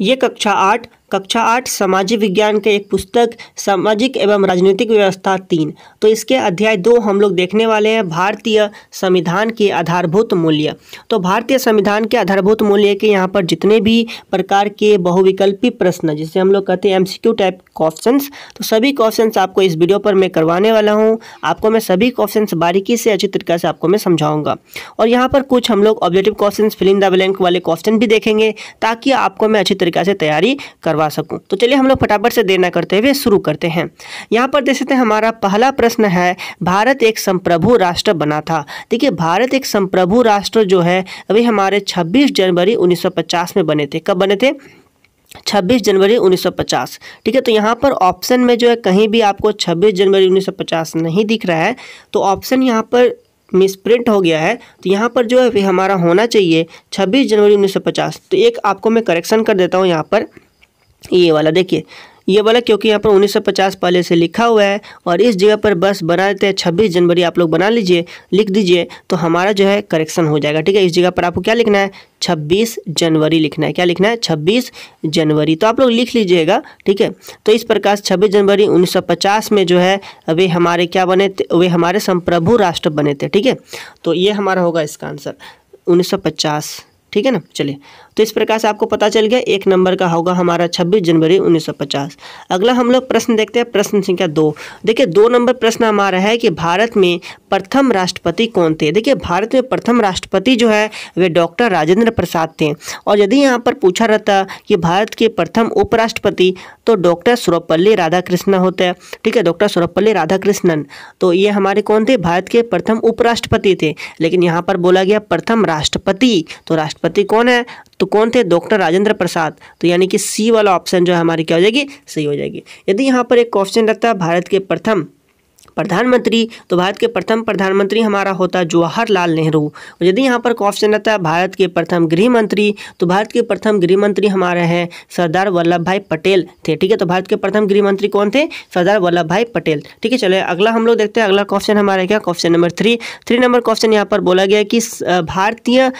ये कक्षा आठ कक्षा आठ सामाजिक विज्ञान के एक पुस्तक सामाजिक एवं राजनीतिक व्यवस्था तीन तो इसके अध्याय दो हम लोग देखने वाले हैं भारतीय संविधान के आधारभूत मूल्य तो भारतीय संविधान के आधारभूत मूल्य के यहाँ पर जितने भी प्रकार के बहुविकल्पी प्रश्न जिसे हम लोग कहते हैं एम टाइप क्वेश्चन तो सभी क्वेश्चन आपको इस वीडियो पर मैं करवाने वाला हूँ आपको मैं सभी क्वेश्चन बारीकी से अच्छी तरीके से आपको मैं समझाऊंगा और यहाँ पर कुछ हम लोग objective question filling the blank वाले क्वेश्चन भी देखेंगे ताकि आपको मैं अच्छी तरीके से तैयारी करवा करवा सकूँ तो चलिए हम लोग फटाफट से देर न करते हुए शुरू करते हैं यहाँ पर देख सकते हैं हमारा पहला प्रश्न है भारत एक संप्रभु राष्ट्र बना था देखिए भारत एक संप्रभु राष्ट्र जो है अभी हमारे 26 जनवरी 1950 में बने थे कब बने थे 26 जनवरी 1950 ठीक है तो यहाँ पर ऑप्शन में जो है कहीं भी आपको 26 जनवरी 1950 नहीं दिख रहा है तो ऑप्शन यहाँ पर मिसप्रिंट हो गया है तो यहाँ पर जो है हमारा होना चाहिए 26 जनवरी 1950 तो एक आपको मैं करेक्शन कर देता हूँ यहाँ पर ये वाला देखिए ये वाला क्योंकि यहाँ पर 1950 पहले से लिखा हुआ है और इस जगह पर बस बना देते हैं छब्बीस जनवरी आप लोग बना लीजिए लिख दीजिए तो हमारा जो है करेक्शन हो जाएगा ठीक है इस जगह पर आपको क्या लिखना है 26 जनवरी लिखना है क्या लिखना है 26 जनवरी तो आप लोग लिख लीजिएगा ठीक है तो इस प्रकार 26 जनवरी 1950 में जो है वे हमारे क्या बने थे वे हमारे संप्रभु राष्ट्र बने थे ठीक है तो ये हमारा होगा इसका आंसर उन्नीस ठीक है ना चलिए तो इस प्रकार से आपको पता चल गया एक नंबर का होगा हमारा 26 जनवरी 1950 अगला हम लोग प्रश्न देखते हैं प्रश्न संख्या दो देखिए दो नंबर प्रश्न हमारा है कि भारत में प्रथम राष्ट्रपति कौन थे देखिए भारत में प्रथम राष्ट्रपति जो है वे डॉक्टर राजेंद्र प्रसाद थे और यदि यहाँ पर पूछा रहता कि भारत के प्रथम उपराष्ट्रपति तो डॉक्टर सर्वपल्ली राधाकृष्णन होते हैं ठीक है डॉक्टर सर्वपल्ली राधाकृष्णन तो ये हमारे कौन थे भारत के प्रथम उपराष्ट्रपति थे लेकिन यहाँ पर बोला गया प्रथम राष्ट्रपति तो राष्ट्र राष्ट्रपति कौन है तो कौन थे डॉक्टर राजेंद्र प्रसाद तो यानी कि सी वाला ऑप्शन जो है हमारी क्या हो जाएगी सही हो जाएगी यदि यहाँ पर एक क्वेश्चन रहता है भारत के प्रथम प्रधानमंत्री तो भारत के प्रथम प्रधानमंत्री हमारा होता जवाहरलाल नेहरू और यदि यहाँ पर क्वेश्चन आता है भारत के प्रथम गृह मंत्री तो भारत के प्रथम गृह मंत्री हमारे हैं सरदार वल्लभ भाई पटेल थे ठीक है तो भारत के प्रथम गृह मंत्री कौन थे सरदार वल्लभ भाई पटेल ठीक है चले अगला हम लोग देखते हैं अगला क्वेश्चन हमारा क्या question number three three number question यहाँ पर बोला गया कि भारतीय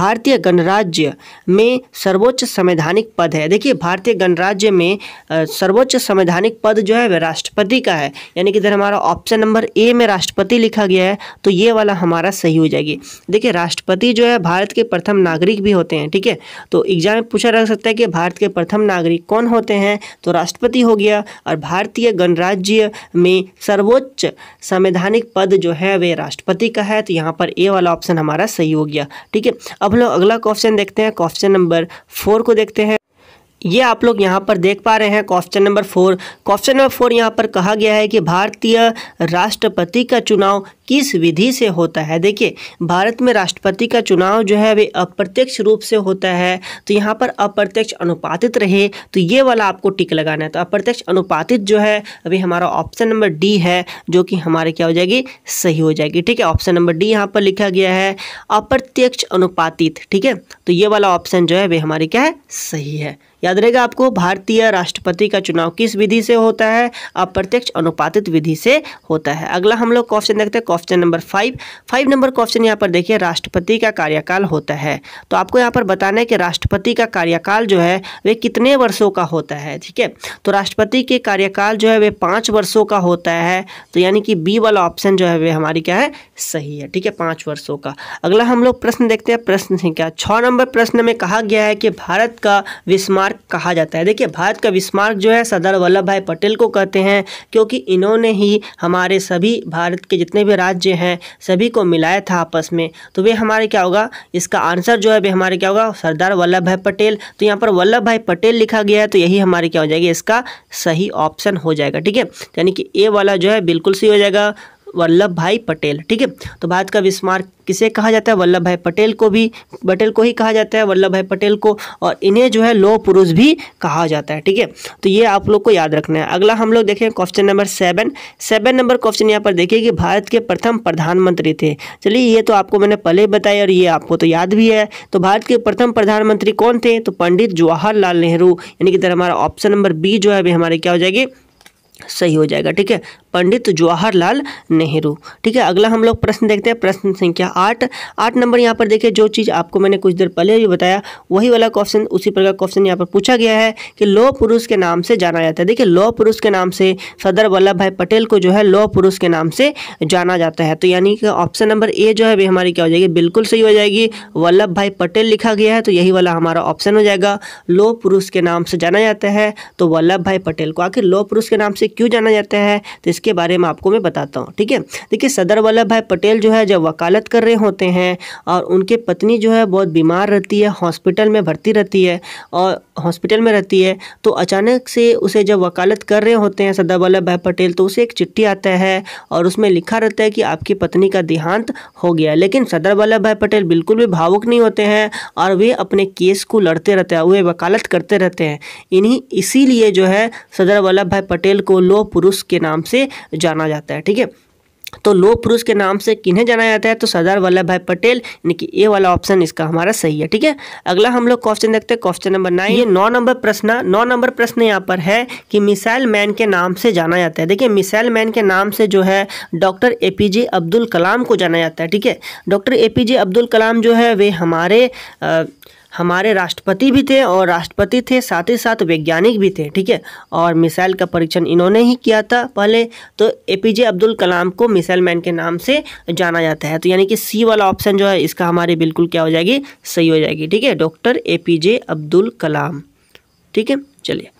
भारतीय गणराज्य में सर्वोच्च संवैधानिक पद है देखिए भारतीय गणराज्य में सर्वोच्च संवैधानिक पद जो है वह राष्ट्रपति का है यानी कि इधर हमारा ऑप्शन नंबर ए में राष्ट्रपति लिखा गया है तो ये वाला हमारा सही हो जाएगी देखिए राष्ट्रपति जो है भारत के प्रथम नागरिक भी होते हैं ठीक है तो एग्जाम में पूछा रह सकता है कि भारत के प्रथम नागरिक कौन होते हैं तो राष्ट्रपति हो गया और भारतीय गणराज्य में सर्वोच्च संवैधानिक पद जो है वे राष्ट्रपति का है तो यहाँ पर ए वाला ऑप्शन हमारा सही हो गया ठीक है अब लोग अगला क्वेश्चन देखते हैं क्वेश्चन नंबर फोर को देखते हैं ये आप लोग यहाँ पर देख पा रहे हैं question number four question number four यहाँ पर कहा गया है कि भारतीय राष्ट्रपति का चुनाव किस विधि से होता है देखिए भारत में राष्ट्रपति का चुनाव जो है वे अप्रत्यक्ष रूप से होता है तो यहाँ पर अप्रत्यक्ष अनुपातित रहे तो ये वाला आपको टिक लगाना है तो अप्रत्यक्ष अनुपातित जो है अभी हमारा ऑप्शन नंबर डी है जो कि हमारे क्या हो जाएगी सही हो जाएगी ठीक है ऑप्शन नंबर डी यहाँ पर लिखा गया है अप्रत्यक्ष अनुपातित ठीक है तो ये वाला ऑप्शन जो है वे हमारे क्या है सही है याद रहेगा आपको भारतीय राष्ट्रपति का चुनाव किस विधि से होता है अप्रत्यक्ष अनुपातित विधि से होता है अगला हम लोग क्वेश्चन देखते हैं question number five five number question यहाँ पर देखिए राष्ट्रपति का कार्यकाल होता है तो आपको यहाँ पर बताना है कि राष्ट्रपति का कार्यकाल जो है वे कितने वर्षों का होता है ठीक है तो राष्ट्रपति के कार्यकाल जो है वे पाँच वर्षों का होता है तो यानी कि बी वाला ऑप्शन जो है वे हमारी क्या है सही है ठीक है पाँच वर्षों का अगला हम लोग प्रश्न देखते हैं प्रश्न संख्या छः नंबर प्रश्न में कहा गया है कि भारत का विस्मार विस्मार्क कहा जाता है देखिए भारत का विस्मार्क जो है सरदार वल्लभ भाई पटेल को कहते हैं क्योंकि इन्होंने ही हमारे सभी भारत के जितने भी राज्य हैं सभी को मिलाया था आपस में तो वे हमारे क्या होगा इसका आंसर जो है वे हमारे क्या होगा सरदार वल्लभ भाई पटेल तो यहाँ पर वल्लभ भाई पटेल लिखा गया है तो यही हमारे क्या हो जाएगी इसका सही ऑप्शन हो जाएगा ठीक है यानी कि ए वाला जो है बिल्कुल सही हो जाएगा वल्लभ भाई पटेल ठीक है तो भारत का विस्मार किसे कहा जाता है वल्लभ भाई पटेल को भी पटेल को ही कहा जाता है वल्लभ भाई पटेल को और इन्हें जो है लौह पुरुष भी कहा जाता है ठीक है तो ये आप लोग को याद रखना है अगला हम लोग देखें question number seven seven number question यहाँ पर देखिए कि भारत के प्रथम प्रधानमंत्री थे चलिए ये तो आपको मैंने पहले बताया और ये आपको तो याद भी है तो भारत के प्रथम प्रधानमंत्री कौन थे तो पंडित जवाहरलाल नेहरू यानी कि हमारा ऑप्शन नंबर बी जो है अभी हमारे क्या हो जाएगी सही हो जाएगा ठीक है पंडित जवाहरलाल नेहरू ठीक है अगला हम लोग प्रश्न देखते हैं प्रश्न संख्या आठ आठ नंबर यहाँ पर देखिए जो चीज़ आपको मैंने कुछ देर पहले भी बताया वही वाला क्वेश्चन उसी प्रकार क्वेश्चन यहाँ पर पूछा गया है कि लो पुरुष के नाम से जाना जाता है देखिए लो पुरुष के नाम से सरदार वल्लभ भाई पटेल को जो है लो पुरुष के नाम से जाना जाता है तो यानी कि ऑप्शन नंबर ए जो है भी हमारी क्या हो जाएगी बिल्कुल सही हो जाएगी वल्लभ भाई पटेल लिखा गया है तो यही वाला हमारा ऑप्शन हो जाएगा लो पुरुष के नाम से जाना जाता है तो वल्लभ भाई पटेल को आखिर लो पुरुष के नाम से क्यों जाना जाता है तो इसके बारे में आपको मैं बताता हूँ ठीक है देखिए सदर वल्लभ भाई पटेल जो है जब वकालत कर रहे होते हैं और उनके पत्नी जो है बहुत बीमार रहती है हॉस्पिटल में भर्ती रहती है और हॉस्पिटल में रहती है तो अचानक से उसे जब वकालत कर रहे होते हैं सरदार वल्लभ भाई पटेल तो उसे एक चिट्ठी आता है और उसमें लिखा रहता है कि आपकी पत्नी का देहांत हो गया लेकिन सरदार वल्लभ भाई पटेल बिल्कुल भी भावुक नहीं होते हैं और वे अपने केस को लड़ते रहते हैं वे वकालत करते रहते हैं इन्हीं इसीलिए जो है सरदार वल्लभ भाई पटेल को लोह पुरुष के नाम से जाना जाता है ठीक है तो लोह पुरुष के नाम से किन्हें जाना जाता है तो सरदार वल्लभ भाई पटेल यानी कि ए वाला ऑप्शन इसका हमारा सही है ठीक है अगला हम लोग क्वेश्चन देखते हैं क्वेश्चन नंबर नाइन ये नौ नंबर प्रश्न नौ नंबर प्रश्न यहाँ पर है कि मिसाइल मैन के नाम से जाना जाता है देखिए मिसाइल मैन के नाम से जो है डॉक्टर ए अब्दुल कलाम को जाना जाता है ठीक है डॉक्टर ए अब्दुल कलाम जो है वे हमारे आ, हमारे राष्ट्रपति भी थे और राष्ट्रपति थे साथ ही साथ वैज्ञानिक भी थे ठीक है और मिसाइल का परीक्षण इन्होंने ही किया था पहले तो ए पी जे अब्दुल कलाम को मिसाइल मैन के नाम से जाना जाता है तो यानी कि सी वाला ऑप्शन जो है इसका हमारे बिल्कुल क्या हो जाएगी सही हो जाएगी ठीक है doctor A P J Abdul Kalam ठीक है चलिए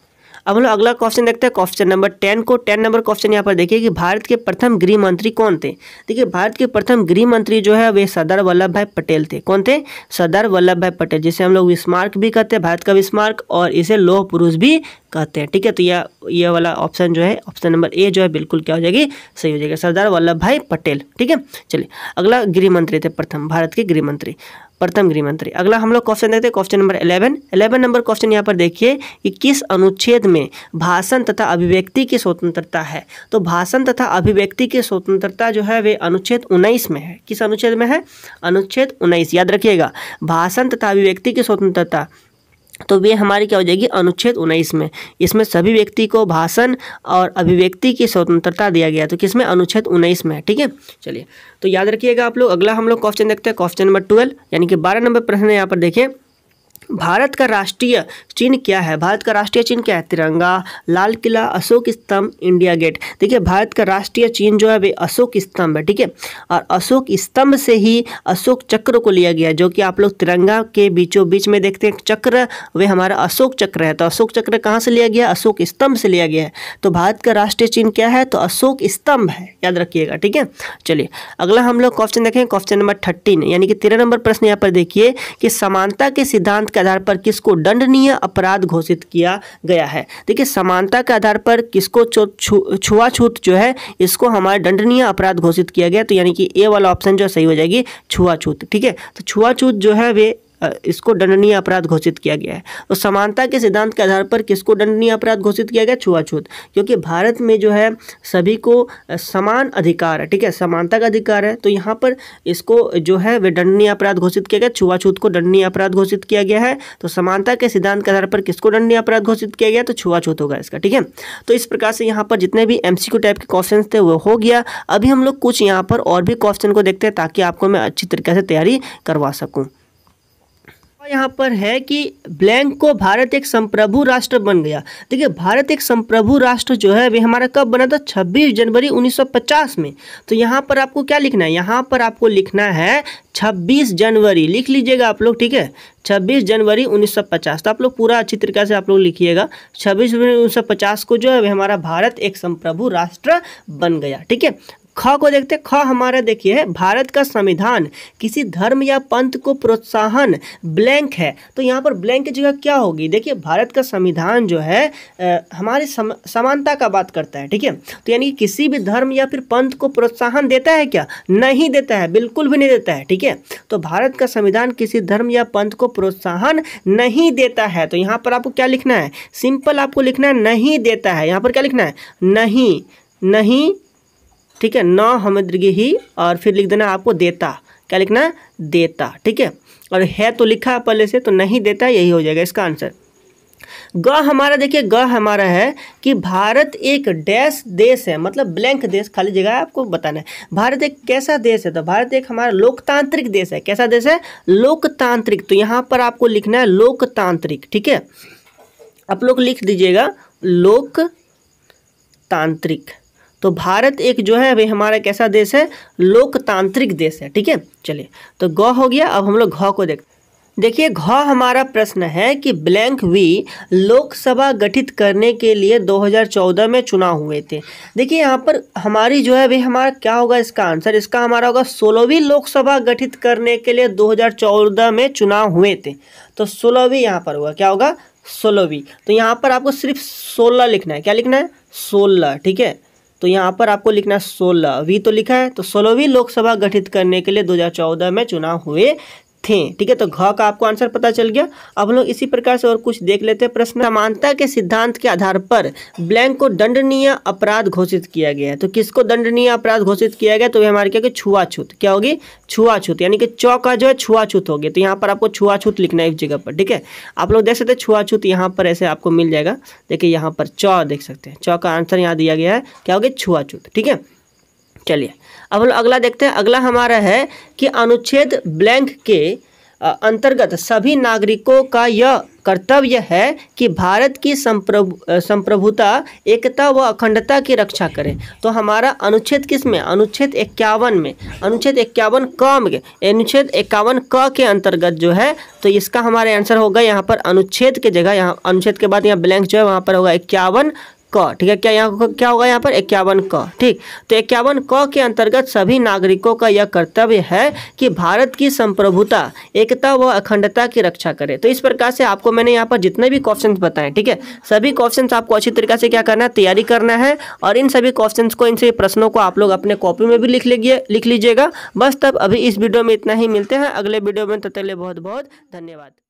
अब हम लोग अगला क्वेश्चन देखते हैं क्वेश्चन नंबर टेन को टेन नंबर क्वेश्चन यहाँ पर देखिए कि भारत के प्रथम गृह मंत्री कौन थे देखिए भारत के प्रथम गृह मंत्री जो है वे सरदार वल्लभ भाई पटेल थे कौन थे सरदार वल्लभ भाई पटेल जिसे हम लोग विस्मार्क भी कहते हैं भारत का विस्मार्क और इसे लोह पुरुष भी कहते हैं ठीक है तो यह यह वाला ऑप्शन जो है ऑप्शन नंबर ए जो है बिल्कुल क्या हो जाएगी सही हो जाएगा सरदार वल्लभ भाई पटेल ठीक है चलिए अगला गृह मंत्री थे प्रथम भारत के गृह मंत्री प्रथम गृहमंत्री अगला हम लोग क्वेश्चन देखते हैं question number eleven eleven number question यहाँ पर देखिए कि किस अनुच्छेद में भाषण तथा अभिव्यक्ति की स्वतंत्रता है तो भाषण तथा अभिव्यक्ति की स्वतंत्रता जो है वे अनुच्छेद उन्नीस में है किस अनुच्छेद में है अनुच्छेद उन्नीस याद रखिएगा भाषण तथा अभिव्यक्ति की स्वतंत्रता तो वे हमारी क्या हो जाएगी अनुच्छेद उन्नीस में इसमें सभी व्यक्ति को भाषण और अभिव्यक्ति की स्वतंत्रता दिया गया तो किसमें अनुच्छेद उन्नीस में ठीक है चलिए तो याद रखिएगा आप लोग अगला हम लोग क्वेश्चन देखते हैं क्वेश्चन नंबर ट्वेल्व यानी कि बारह नंबर प्रश्न यहाँ पर देखें भारत का राष्ट्रीय चिन्ह क्या है भारत का राष्ट्रीय चिन्ह क्या है तिरंगा लाल किला अशोक स्तंभ इंडिया गेट देखिए भारत का राष्ट्रीय चिन्ह जो है वे अशोक स्तंभ है ठीक है और अशोक स्तंभ से ही अशोक चक्र को लिया गया जो कि आप लोग तिरंगा के बीचों बीच में देखते हैं चक्र वे हमारा अशोक चक्र है तो अशोक चक्र कहाँ से लिया गया अशोक स्तंभ से लिया गया है तो भारत का राष्ट्रीय चिन्ह क्या है तो अशोक स्तंभ है याद रखिएगा ठीक है चलिए अगला हम लोग क्वेश्चन देखें क्वेश्चन नंबर थर्टीन यानी कि तेरह नंबर प्रश्न यहाँ पर देखिए कि समानता के सिद्धांत के आधार पर किसको दंडनीय अपराध घोषित किया गया है देखिए समानता के आधार पर किसको छुआछूत जो है इसको हमारे दंडनीय अपराध घोषित किया गया तो यानी कि ए वाला ऑप्शन जो सही हो जाएगी छुआछूत ठीक है तो छुआछूत जो है वे इसको दंडनीय अपराध घोषित किया गया है और तो समानता के सिद्धांत के आधार पर किसको दंडनीय अपराध घोषित किया गया छुआछूत क्योंकि भारत में जो है सभी को समान अधिकार है ठीक है समानता का अधिकार है तो यहाँ पर इसको जो है वे दंडनीय अपराध घोषित किया गया छुआछूत को दंडनीय अपराध घोषित किया गया है तो समानता के सिद्धांत के आधार पर किसको दंडनीय अपराध घोषित किया गया तो छुआछूत होगा इसका ठीक है तो इस प्रकार से यहाँ पर जितने भी एम टाइप के क्वेश्चन थे वो हो गया अभी हम लोग कुछ यहाँ पर और भी क्वेश्चन को देखते हैं ताकि आपको मैं अच्छी तरीके से तैयारी करवा सकूँ यहाँ पर है कि ब्लैंक को भारत एक संप्रभु राष्ट्र बन गया देखिए भारत एक संप्रभु राष्ट्र जो है अभी हमारा कब बना था 26 जनवरी 1950 में तो यहाँ पर आपको क्या लिखना है यहाँ पर आपको लिखना है 26 जनवरी लिख लीजिएगा आप लोग ठीक है 26 जनवरी 1950 तो आप लोग पूरा अच्छी तरीके से आप लोग लिखिएगा 26 जनवरी 1950 को जो है हमारा भारत एक संप्रभु राष्ट्र बन गया ठीक है ख को देखते ख हमारा देखिए भारत का संविधान किसी धर्म या पंथ को प्रोत्साहन ब्लैंक है तो यहाँ पर ब्लैंक की जगह क्या होगी देखिए भारत का संविधान जो है आ, हमारे सम, समानता का बात करता है ठीक है तो यानी किसी भी धर्म या फिर पंथ को प्रोत्साहन देता है क्या नहीं देता है बिल्कुल भी नहीं देता है ठीक है तो भारत का संविधान किसी धर्म या पंथ को प्रोत्साहन नहीं देता है तो यहाँ पर आपको क्या लिखना है सिंपल आपको लिखना है नहीं देता है यहाँ पर क्या लिखना है नहीं नहीं ठीक है न हमद्रगी ही और फिर लिख देना आपको देता क्या लिखना है देता ठीक है और है तो लिखा है पहले से तो नहीं देता यही हो जाएगा इसका आंसर ग हमारा देखिए ग हमारा है कि भारत एक डैश देश है मतलब ब्लैंक देश खाली जगह आपको बताना है भारत एक कैसा देश है तो भारत एक हमारा लोकतांत्रिक देश है कैसा देश है लोकतांत्रिक तो यहाँ पर आपको लिखना है लोकतांत्रिक ठीक है आप लोग लिख दीजिएगा लोकतांत्रिक तो भारत एक जो है अभी हमारा कैसा देश है लोकतांत्रिक देश है ठीक है चलिए तो ग हो गया अब हम लोग घ को देख देखिए घ हमारा प्रश्न है कि ब्लैंक वी लोकसभा गठित करने के लिए 2014 में चुनाव हुए थे देखिए यहाँ पर हमारी जो है अभी हमारा क्या होगा इसका आंसर इसका हमारा होगा सोलहवीं लोकसभा गठित करने के लिए 2014 में चुनाव हुए थे तो सोलहवीं यहाँ पर होगा क्या होगा सोलहवीं तो यहाँ पर आपको सिर्फ सोलह लिखना है क्या लिखना है सोलह ठीक है तो यहाँ पर आपको लिखना सोलह वी तो लिखा है तो सोलहवीं लोकसभा गठित करने के लिए 2014 में चुनाव हुए थे ठीक है तो घ का आपको आंसर पता चल गया अब हम लोग इसी प्रकार से और कुछ देख लेते हैं प्रश्न समानता के सिद्धांत के आधार पर ब्लैंक को दंडनीय अपराध घोषित किया गया है तो किसको दंडनीय अपराध घोषित किया गया तो ये हमारे क्या छुआछूत क्या होगी छुआछूत यानी कि चौ का जो है छुआछूत हो गया तो यहाँ पर आपको छुआछूत लिखना है इस जगह पर ठीक है आप लोग देख सकते हैं छुआछूत यहाँ पर ऐसे आपको मिल जाएगा देखिए यहाँ पर चौ देख सकते हैं चौ का आंसर यहाँ दिया गया है क्या हो गया छुआछूत ठीक है चलिए अब हम अगला देखते हैं अगला हमारा है कि अनुच्छेद ब्लैंक के अंतर्गत सभी नागरिकों का यह कर्तव्य है कि भारत की संप्रभु संप्रभुता एकता व अखंडता की रक्षा करें तो हमारा अनुच्छेद किस में अनुच्छेद इक्यावन में अनुच्छेद इक्यावन क में अनुच्छेद इक्यावन क के अंतर्गत जो है तो इसका हमारा आंसर होगा यहाँ पर अनुच्छेद के जगह यहाँ अनुच्छेद के बाद यहाँ ब्लैंक जो है वहाँ पर होगा इक्यावन क ठीक है क्या यहाँ क्या होगा यहाँ पर इक्यावन क ठीक तो इक्यावन क के अंतर्गत सभी नागरिकों का यह कर्तव्य है कि भारत की संप्रभुता एकता व अखंडता की रक्षा करे तो इस प्रकार से आपको मैंने यहाँ पर जितने भी क्वेश्चन बताए ठीक है सभी क्वेश्चन आपको अच्छी तरीके से क्या करना है तैयारी करना है और इन सभी क्वेश्चन को इन सभी प्रश्नों को आप लोग अपने कॉपी में भी लिख लीजिए लिख लीजिएगा बस तब अभी इस वीडियो में इतना ही मिलते हैं अगले वीडियो में तो तक बहुत बहुत धन्यवाद